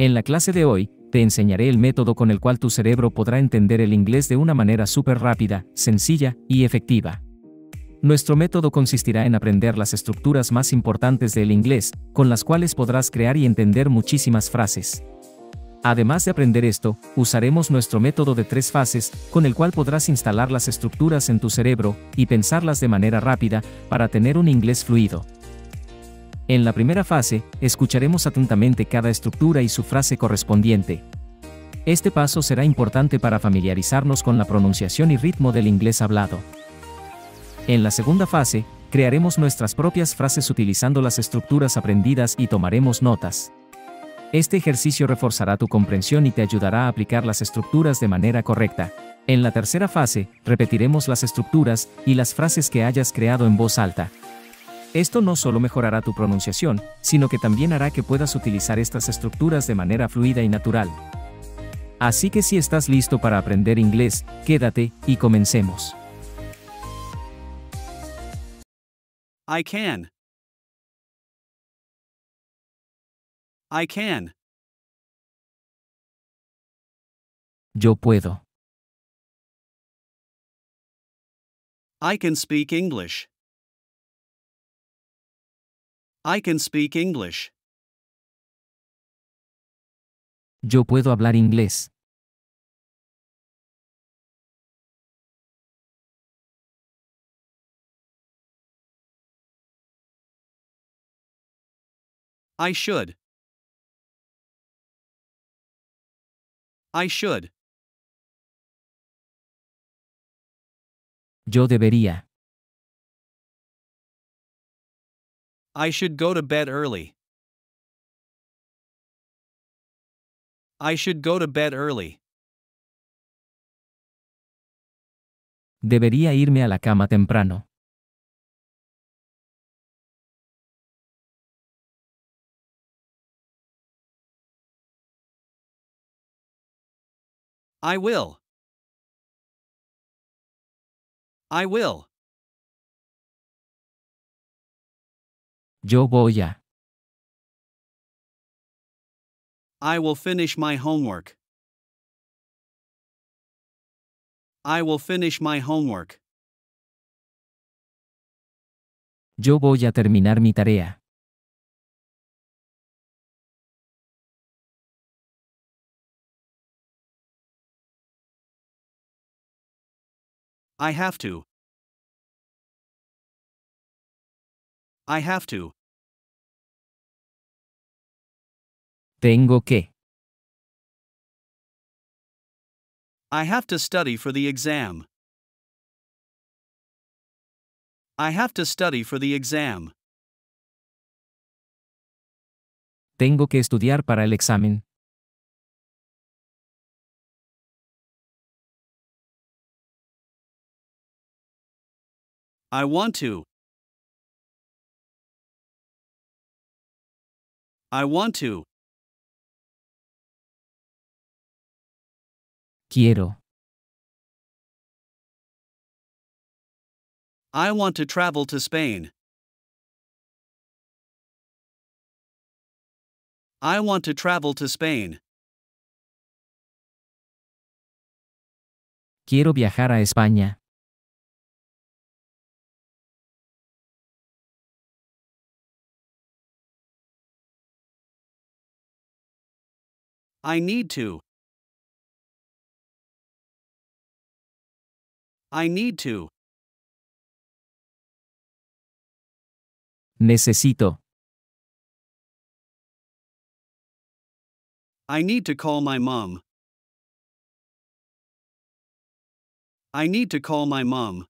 En la clase de hoy, te enseñaré el método con el cual tu cerebro podrá entender el inglés de una manera súper rápida, sencilla y efectiva. Nuestro método consistirá en aprender las estructuras más importantes del inglés, con las cuales podrás crear y entender muchísimas frases. Además de aprender esto, usaremos nuestro método de tres fases, con el cual podrás instalar las estructuras en tu cerebro y pensarlas de manera rápida para tener un inglés fluido. En la primera fase, escucharemos atentamente cada estructura y su frase correspondiente. Este paso será importante para familiarizarnos con la pronunciación y ritmo del inglés hablado. En la segunda fase, crearemos nuestras propias frases utilizando las estructuras aprendidas y tomaremos notas. Este ejercicio reforzará tu comprensión y te ayudará a aplicar las estructuras de manera correcta. En la tercera fase, repetiremos las estructuras y las frases que hayas creado en voz alta. Esto no solo mejorará tu pronunciación, sino que también hará que puedas utilizar estas estructuras de manera fluida y natural. Así que si estás listo para aprender inglés, quédate y comencemos. I can. I can. Yo puedo. I can speak English. I can speak English. Yo puedo hablar inglés. I should. I should. Yo debería. I should go to bed early. I should go to bed early. Debería irme a la cama temprano. I will. I will. Yo voy a. I will finish my homework. I will finish my homework. Yo voy a terminar mi tarea. I have to. I have to. Tengo que. I have to study for the exam. I have to study for the exam. Tengo que estudiar para el examen. I want to. I want to. Quiero. I want to travel to Spain. I want to travel to Spain. Quiero viajar a España. I need to. I need to. Necesito. I need to call my mom. I need to call my mom.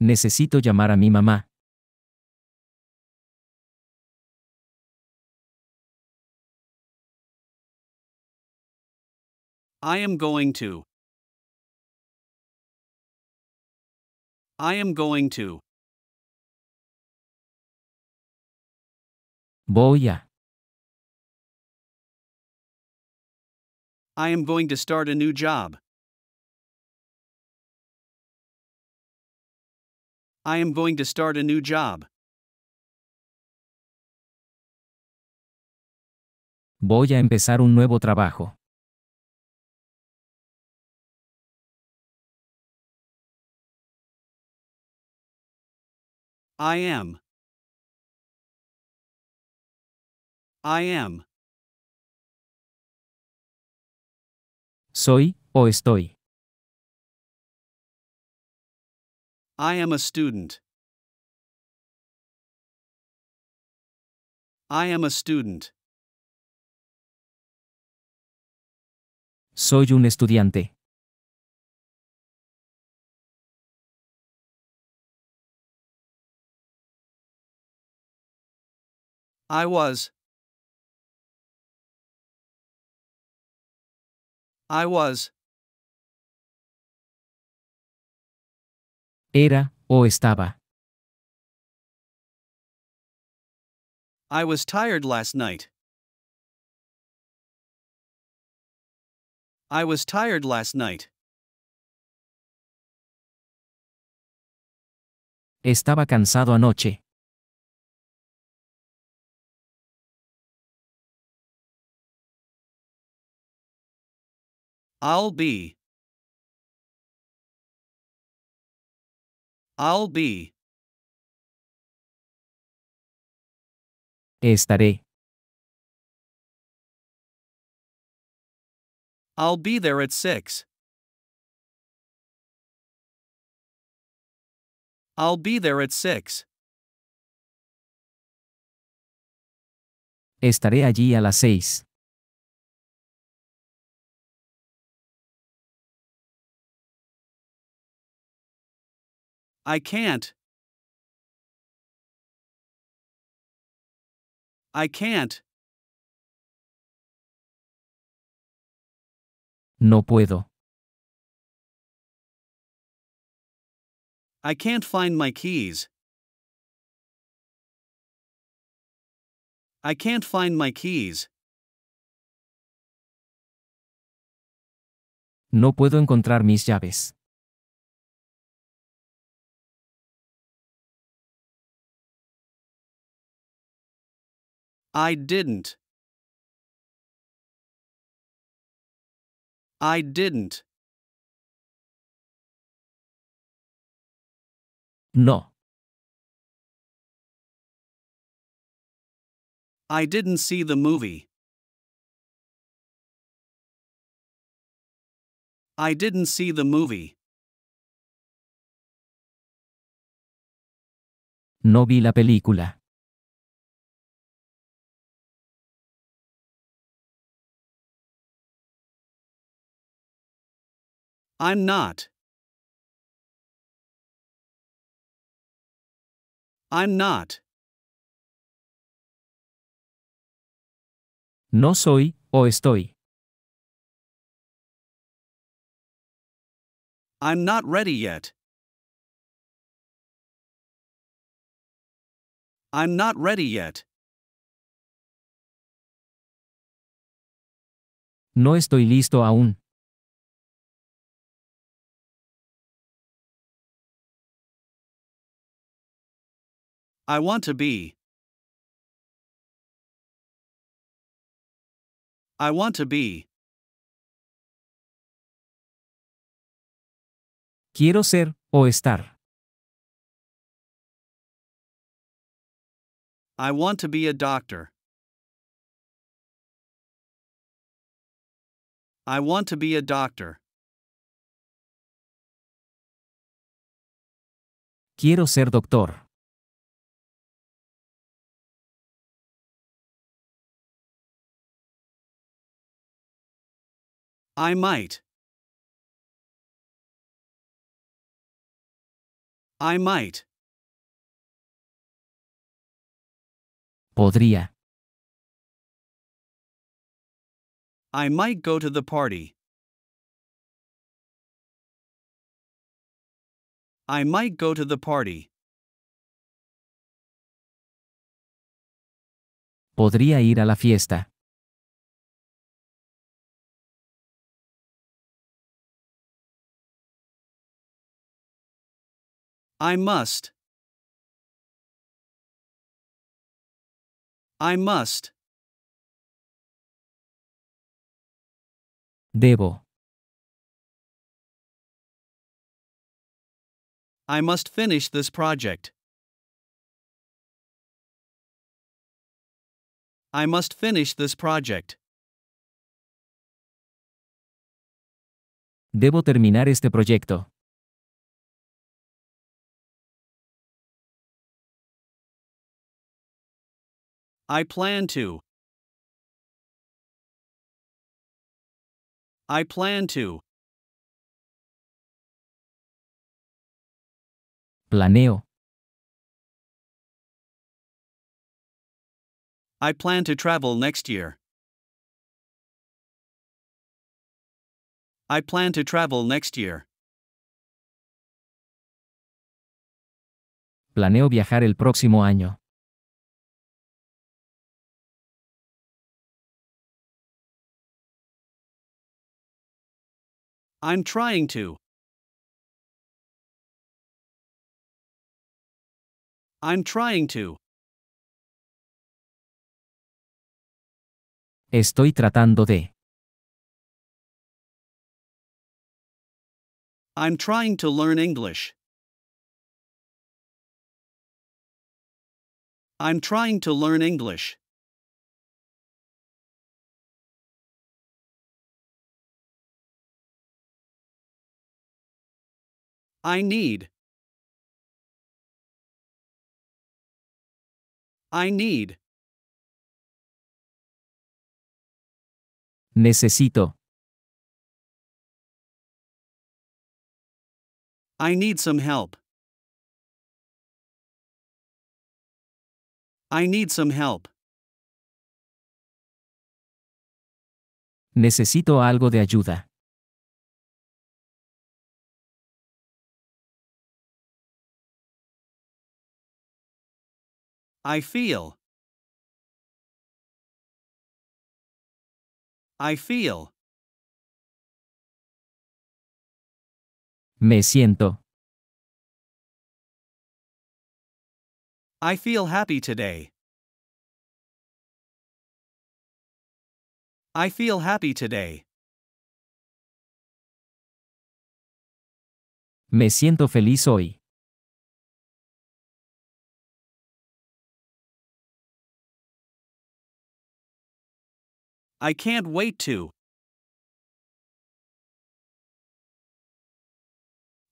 Necesito llamar a mi mamá. I am going to. I am going to. Voy a. I am going to start a new job. I am going to start a new job. Voy a empezar un nuevo trabajo. I am. I am. Soy o estoy. I am a student. I am a student. Soy un estudiante. I was. I was. Era o estaba. I was tired last night. I was tired last night. Estaba cansado anoche. I'll be. I'll be. Estaré. I'll be there at 6. I'll be there at 6. Estaré allí a las seis. I can't. I can't. No puedo. I can't find my keys. I can't find my keys. No puedo encontrar mis llaves. I didn't. I didn't. No. I didn't see the movie. I didn't see the movie. No vi la película. I'm not. I'm not. No soy o estoy. I'm not ready yet. I'm not ready yet. No estoy listo aún. I want to be. I want to be. Quiero ser o estar. I want to be a doctor. I want to be a doctor. Quiero ser doctor. I might. I might. Podría. I might go to the party. I might go to the party. Podría ir a la fiesta. I must. I must. Debo. I must finish this project. I must finish this project. Debo terminar este proyecto. I plan to. I plan to. Planeo. I plan to travel next year. I plan to travel next year. Planeo viajar el próximo año. I'm trying to. I'm trying to. Estoy tratando de. I'm trying to learn English. I'm trying to learn English. I need. I need. Necesito. I need some help. I need some help. Necesito algo de ayuda. I feel. I feel. Me siento. I feel happy today. I feel happy today. Me siento feliz hoy. I can't wait to.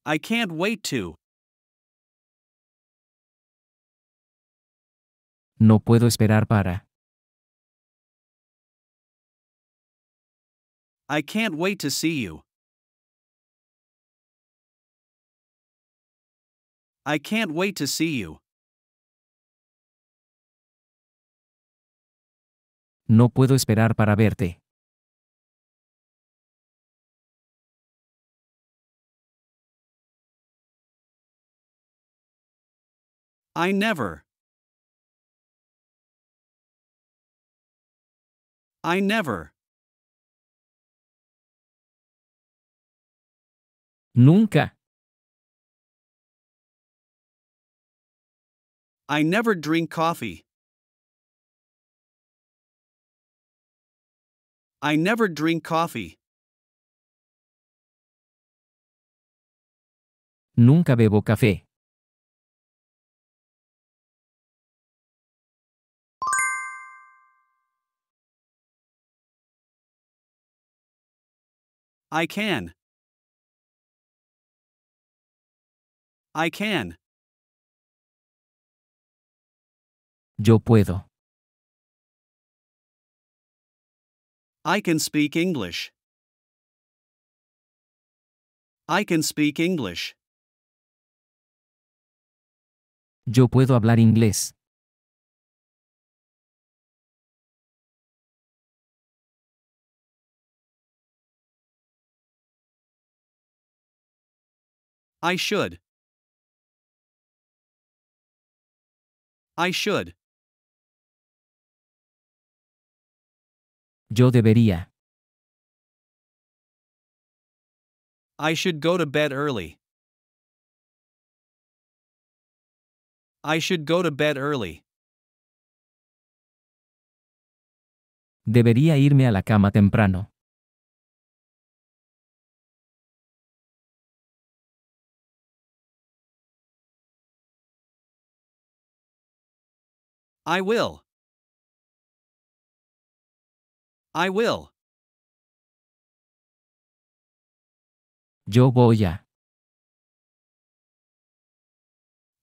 I can't wait to. No puedo esperar para. I can't wait to see you. I can't wait to see you. no puedo esperar para verte. I never. I never. Nunca. I never drink coffee. I never drink coffee. Nunca bebo café. I can. I can. Yo puedo. I can speak English. I can speak English. Yo puedo hablar inglés. I should. I should. Yo debería. I should go to bed early. I should go to bed early. Debería irme a la cama temprano. I will. I will. Yo voy a.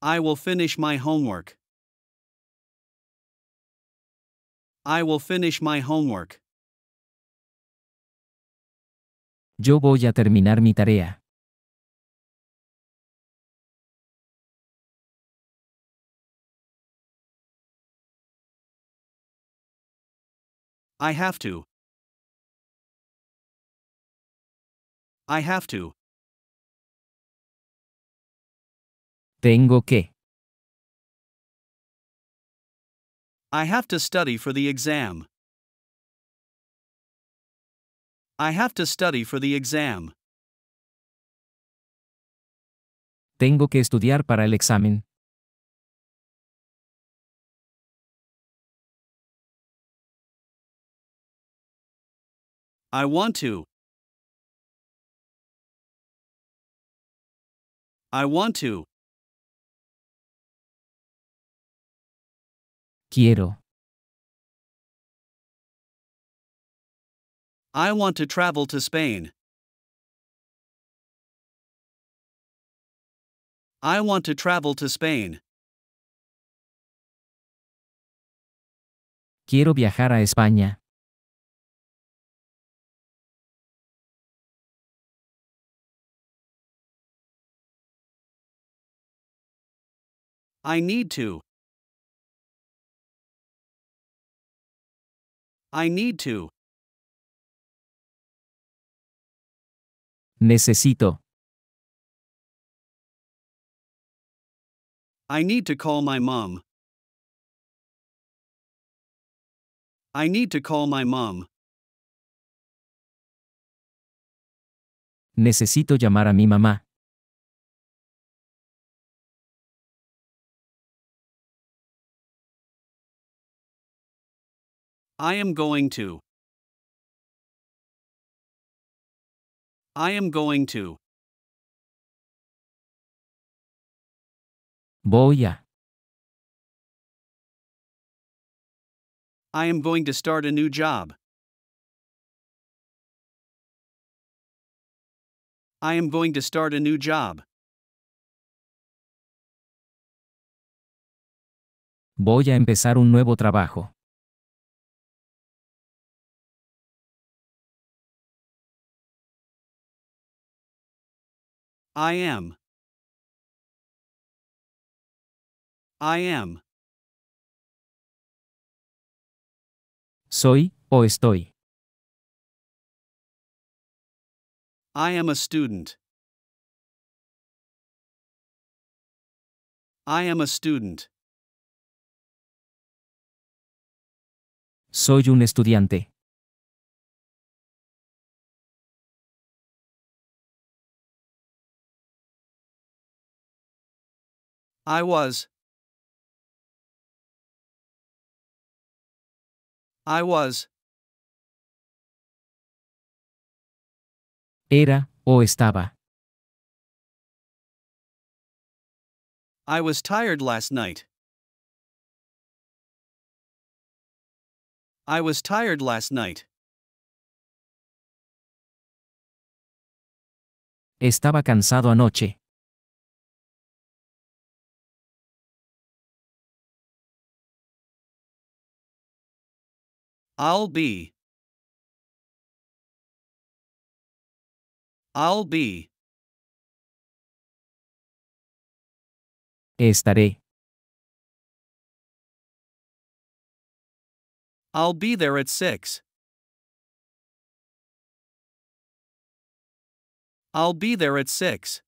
I will finish my homework. I will finish my homework. Yo voy a terminar mi tarea. I have to. I have to. Tengo que. I have to study for the exam. I have to study for the exam. Tengo que estudiar para el examen. I want to. I want to. Quiero. I want to travel to Spain. I want to travel to Spain. Quiero viajar a España. I need to. I need to. Necesito. I need to call my mom. I need to call my mom. Necesito llamar a mi mamá. I am going to. I am going to. Voy a. I am going to start a new job. I am going to start a new job. Voy a empezar un nuevo trabajo. I am. I am. Soy o estoy. I am a student. I am a student. Soy un estudiante. I was. I was. Era o estaba. I was tired last night. I was tired last night. Estaba cansado anoche. I'll be. I'll be. Estaré. I'll be there at 6. I'll be there at 6.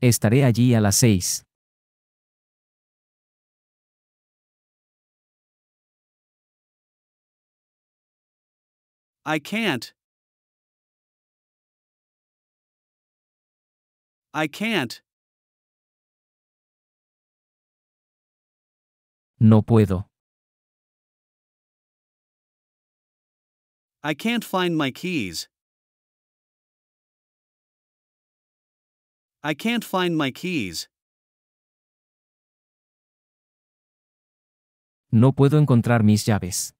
Estaré allí a las seis. I can't. I can't. No puedo. I can't find my keys. I can't find my keys. No puedo encontrar mis llaves.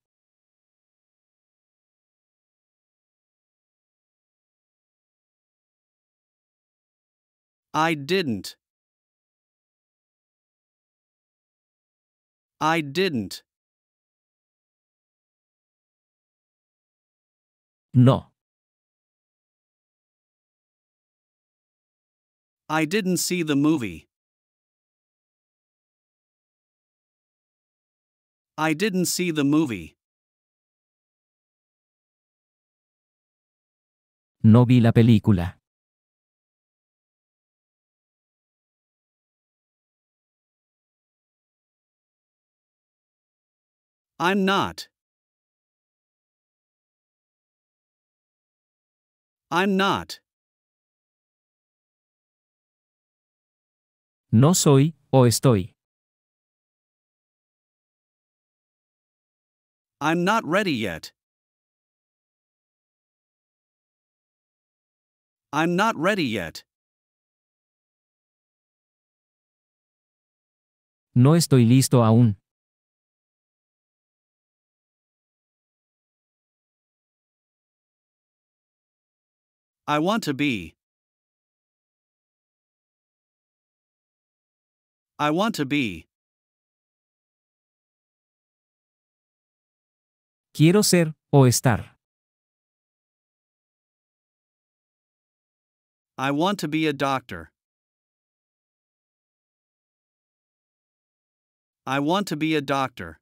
I didn't. I didn't. No. I didn't see the movie. I didn't see the movie. No vi la película. I'm not. I'm not. No soy o estoy. I'm not ready yet. I'm not ready yet. No estoy listo aún. I want to be. I want to be. Quiero ser o estar. I want to be a doctor. I want to be a doctor.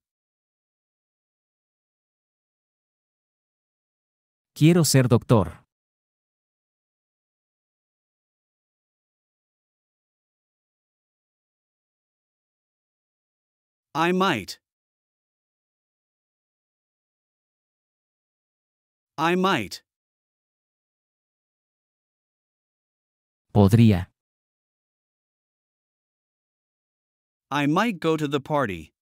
Quiero ser doctor. I might. I might. Podría. I might go to the party.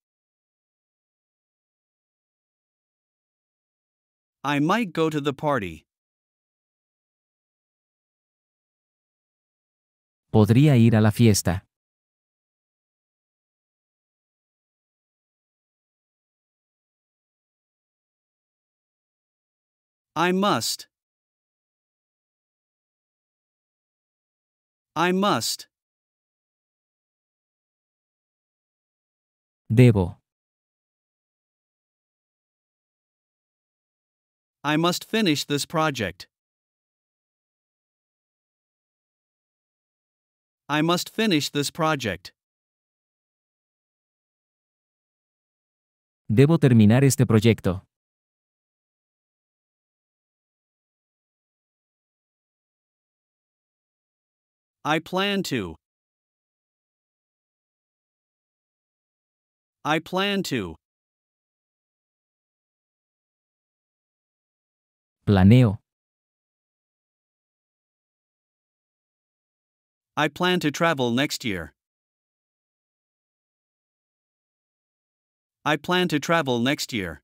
I might go to the party. Podría ir a la fiesta. I must. I must. Debo. I must finish this project. I must finish this project. Debo terminar este proyecto. I plan to. I plan to. Planeo. I plan to travel next year. I plan to travel next year.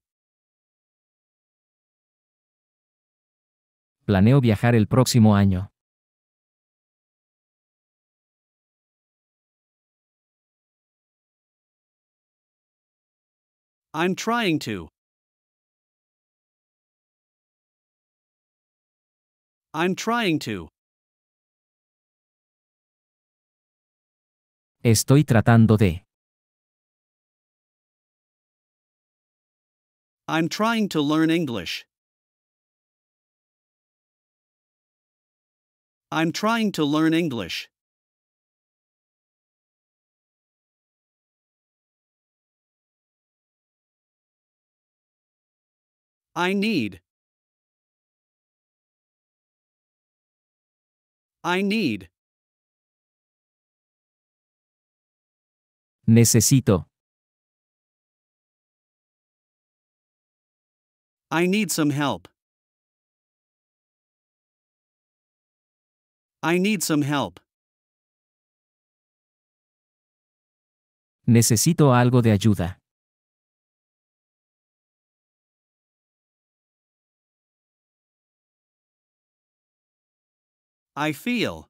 Planeo viajar el próximo año. I'm trying to. I'm trying to. Estoy tratando de. I'm trying to learn English. I'm trying to learn English. I need. I need. Necesito. I need some help. I need some help. Necesito algo de ayuda. I feel.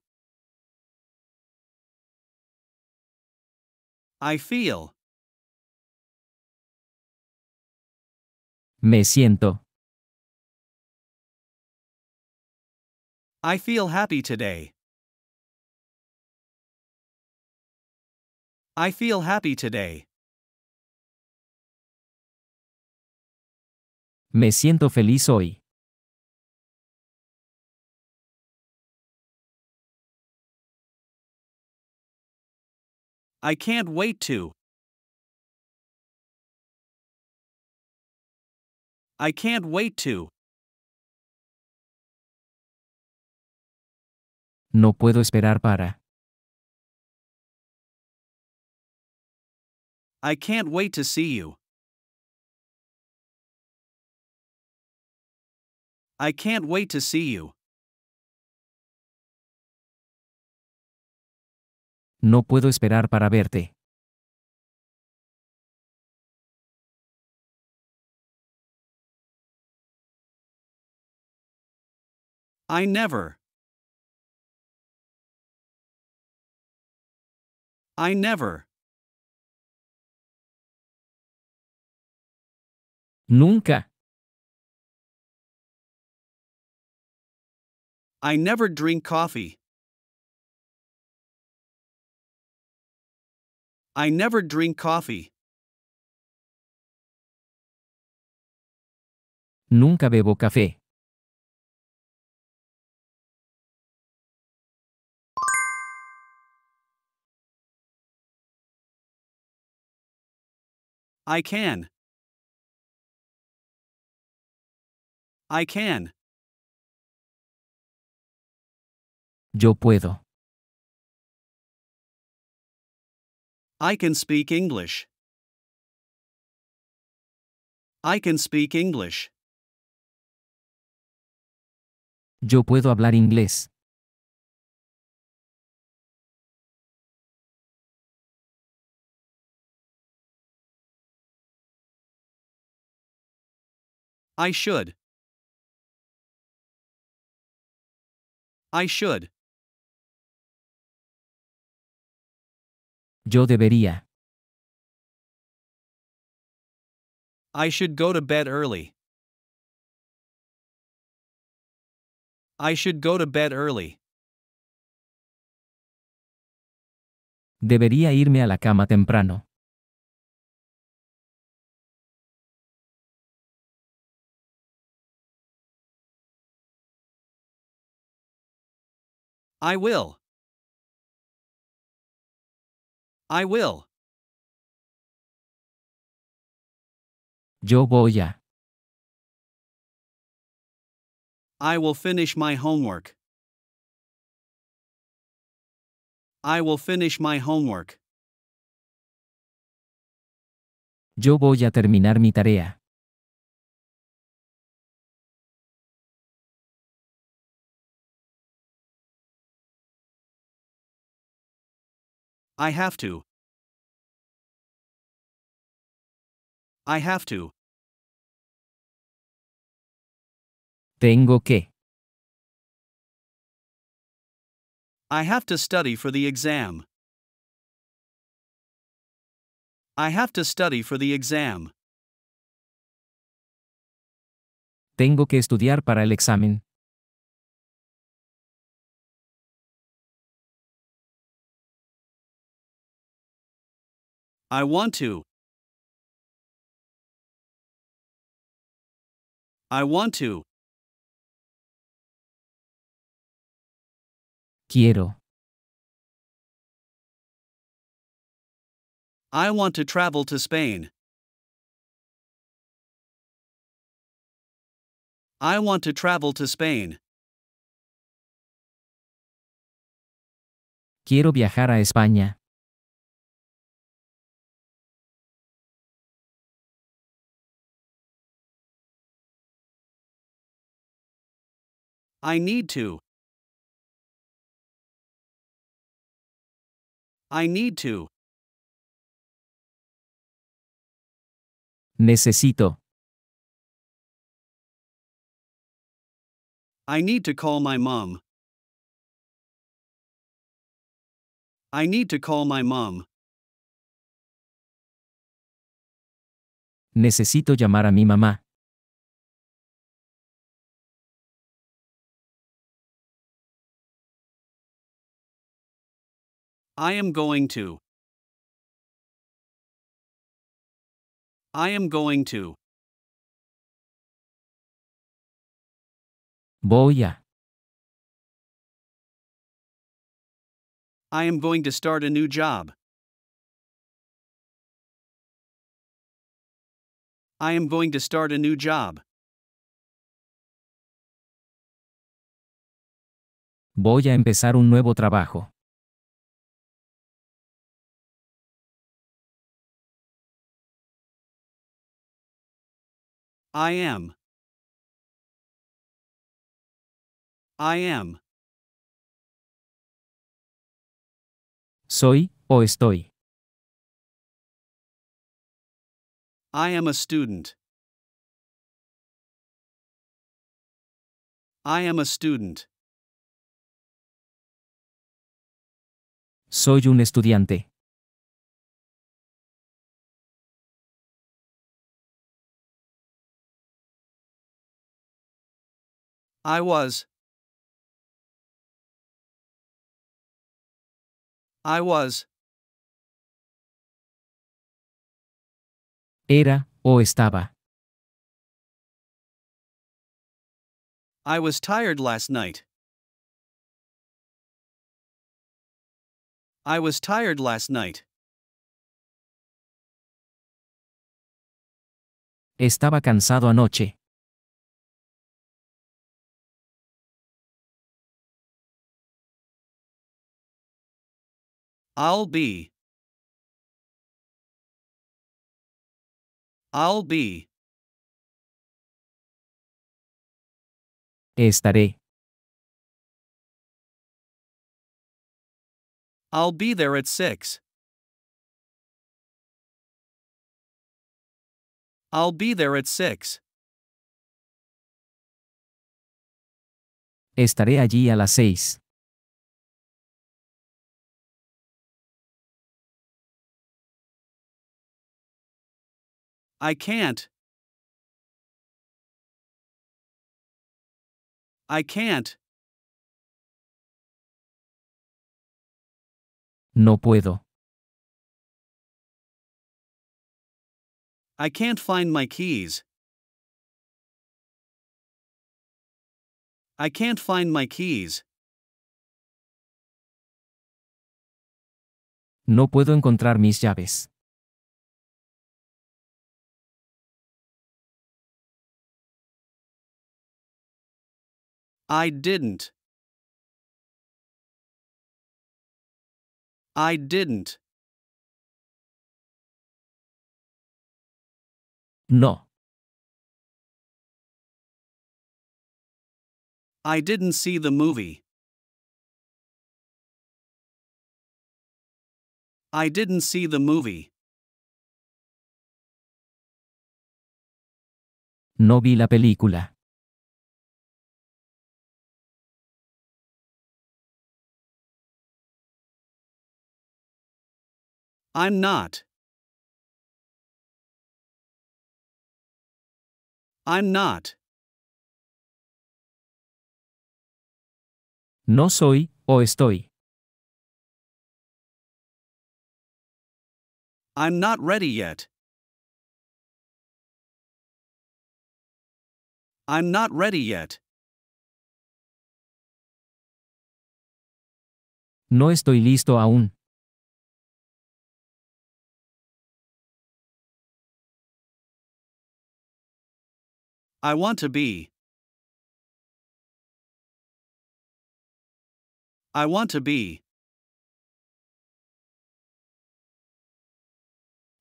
I feel. Me siento. I feel happy today. I feel happy today. Me siento feliz hoy. I can't wait to. I can't wait to. No puedo esperar para. I can't wait to see you. I can't wait to see you. no puedo esperar para verte. I never. I never. Nunca. I never drink coffee. I never drink coffee. Nunca bebo café. I can. I can. Yo puedo. I can speak English. I can speak English. Yo puedo hablar inglés. I should. I should. Yo debería. I should go to bed early. I should go to bed early. Debería irme a la cama temprano. I will. I will. Yo voy a. I will finish my homework. I will finish my homework. Yo voy a terminar mi tarea. I have to. I have to. Tengo que. I have to study for the exam. I have to study for the exam. Tengo que estudiar para el examen. I want to. I want to. Quiero. I want to travel to Spain. I want to travel to Spain. Quiero viajar a España. I need to. I need to. Necesito. I need to call my mom. I need to call my mom. Necesito llamar a mi mamá. I am going to. I am going to. Voy a. I am going to start a new job. I am going to start a new job. Voy a empezar un nuevo trabajo. I am. I am. Soy o estoy. I am a student. I am a student. Soy un estudiante. I was. I was. Era o estaba. I was tired last night. I was tired last night. Estaba cansado anoche. I'll be. I'll be. Estaré. I'll be there at 6. I'll be there at 6. Estaré allí a las seis. I can't. I can't. No puedo. I can't find my keys. I can't find my keys. No puedo encontrar mis llaves. I didn't. I didn't. No. I didn't see the movie. I didn't see the movie. No vi la película. I'm not. I'm not. No soy o estoy. I'm not ready yet. I'm not ready yet. No estoy listo aún. I want to be. I want to be.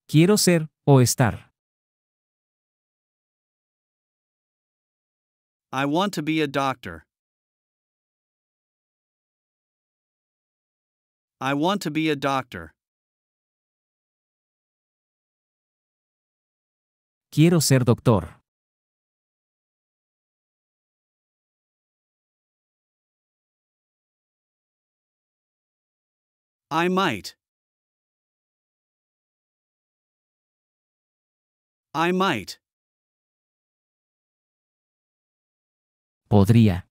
Quiero ser o estar. I want to be a doctor. I want to be a doctor. Quiero ser doctor. I might. I might. Podría.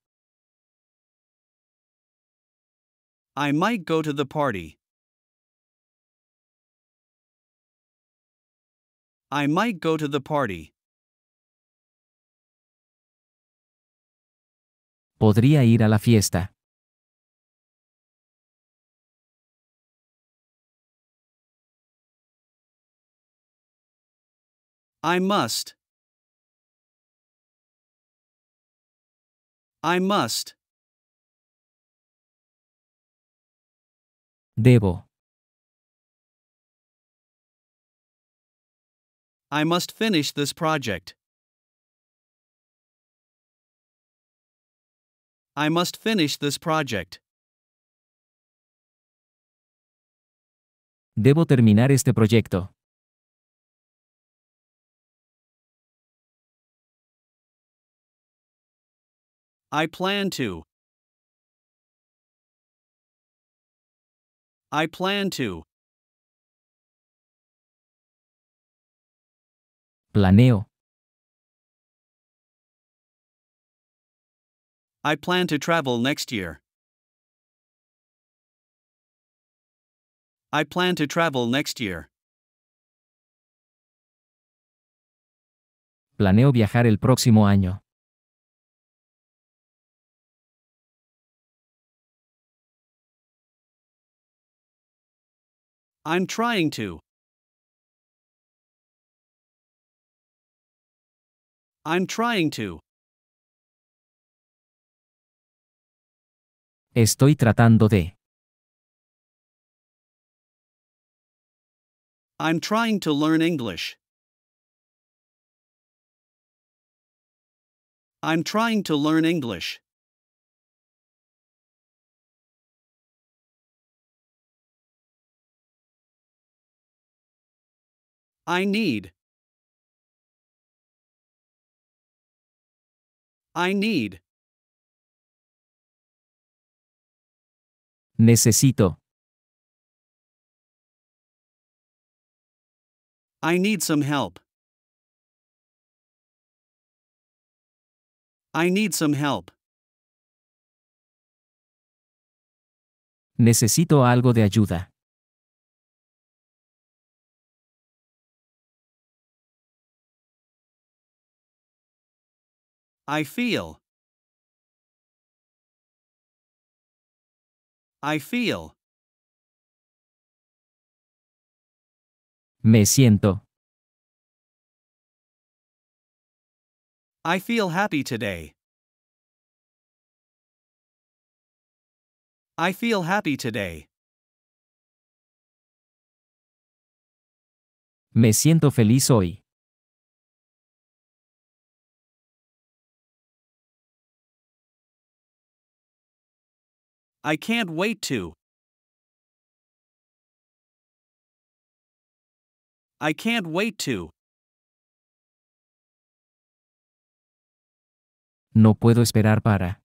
I might go to the party. I might go to the party. Podría ir a la fiesta. I must. I must. Debo. I must finish this project. I must finish this project. Debo terminar este proyecto. I plan to. I plan to. Planeo. I plan to travel next year. I plan to travel next year. Planeo viajar el próximo año. I'm trying to. I'm trying to. Estoy tratando de. I'm trying to learn English. I'm trying to learn English. I need. I need. Necesito. I need some help. I need some help. Necesito algo de ayuda. I feel. I feel. Me siento. I feel happy today. I feel happy today. Me siento feliz hoy. I can't wait to. I can't wait to. No puedo esperar para.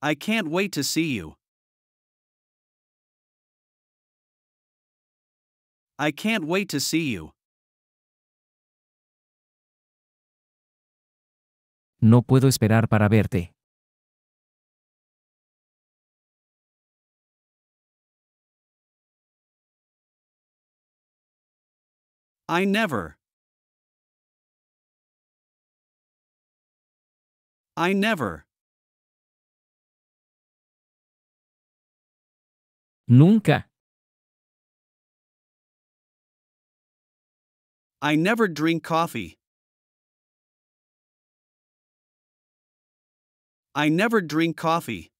I can't wait to see you. I can't wait to see you. no puedo esperar para verte. I never. I never. Nunca. I never drink coffee. I never drink coffee.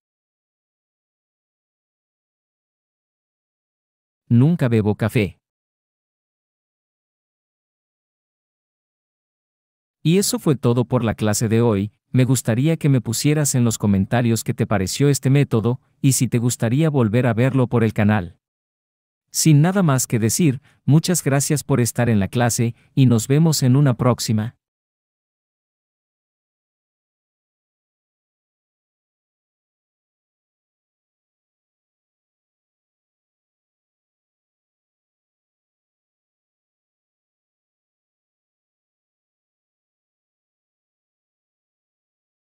Nunca bebo café. Y eso fue todo por la clase de hoy, me gustaría que me pusieras en los comentarios qué te pareció este método y si te gustaría volver a verlo por el canal. Sin nada más que decir, muchas gracias por estar en la clase y nos vemos en una próxima.